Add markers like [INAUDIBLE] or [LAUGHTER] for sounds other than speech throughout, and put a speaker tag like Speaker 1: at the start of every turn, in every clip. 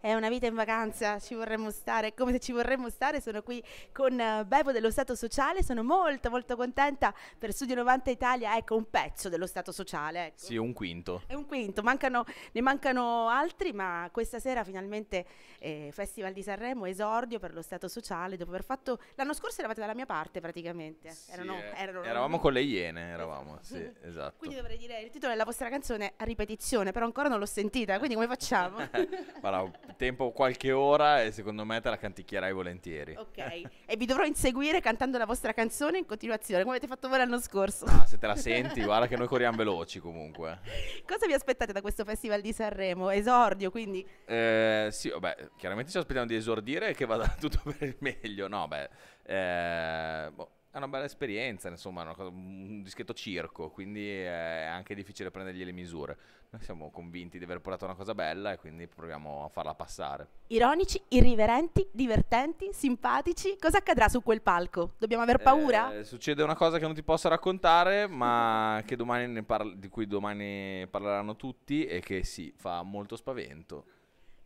Speaker 1: è una vita in vacanza, ci vorremmo stare, come se ci vorremmo stare, sono qui con eh, Bevo dello Stato Sociale, sono molto molto contenta per Studio 90 Italia, ecco un pezzo dello Stato Sociale. Ecco. Sì,
Speaker 2: un quinto. È
Speaker 1: un quinto, mancano, ne mancano altri, ma questa sera finalmente eh, Festival di Sanremo, esordio per lo Stato Sociale, dopo aver fatto, l'anno scorso eravate dalla mia parte praticamente, sì, erano, eh, erano, eravamo
Speaker 2: con le Iene, eravamo eravamo, sì, mm-hmm. esatto.
Speaker 1: Quindi dovrei dire il titolo della vostra canzone a ripetizione, però ancora non l'ho sentita, quindi come facciamo? [LAUGHS]
Speaker 2: Guarda, tempo qualche ora e secondo me te la canticchierai volentieri. Ok,
Speaker 1: e vi dovrò inseguire cantando la vostra canzone in continuazione, come avete fatto voi l'anno scorso. Ah, se te la senti, guarda
Speaker 2: che noi corriamo veloci comunque.
Speaker 1: [LAUGHS] Cosa vi aspettate da questo Festival di Sanremo? Esordio, quindi?
Speaker 2: Eh, sì, vabbè, chiaramente ci aspettiamo di esordire e che vada [LAUGHS] tutto per il meglio, no, beh... Eh, boh, una bella esperienza, insomma, cosa, un dischetto circo, quindi è anche difficile prendergli le misure. Noi siamo convinti di aver portato una cosa bella e quindi proviamo a farla passare.
Speaker 1: Ironici, irriverenti, divertenti, simpatici, cosa accadrà su quel palco? Dobbiamo aver paura?
Speaker 2: Eh, succede una cosa che non ti posso raccontare, ma domani parla- di cui domani parleranno tutti e che sì, fa molto spavento.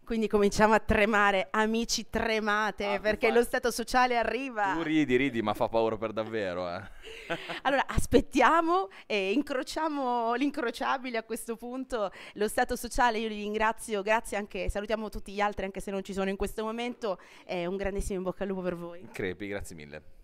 Speaker 1: Quindi cominciamo a tremare, amici tremate, ah, perché lo stato sociale arriva. Tu
Speaker 2: ridi, ridi, ma fa paura per davvero. Eh.
Speaker 1: [LAUGHS] allora, aspettiamo e incrociamo l'incrociabile a questo punto. Lo stato sociale, io li ringrazio, grazie anche, salutiamo tutti gli altri anche se non ci sono in questo momento. È un grandissimo in bocca al lupo per voi.
Speaker 2: Crepi, grazie mille.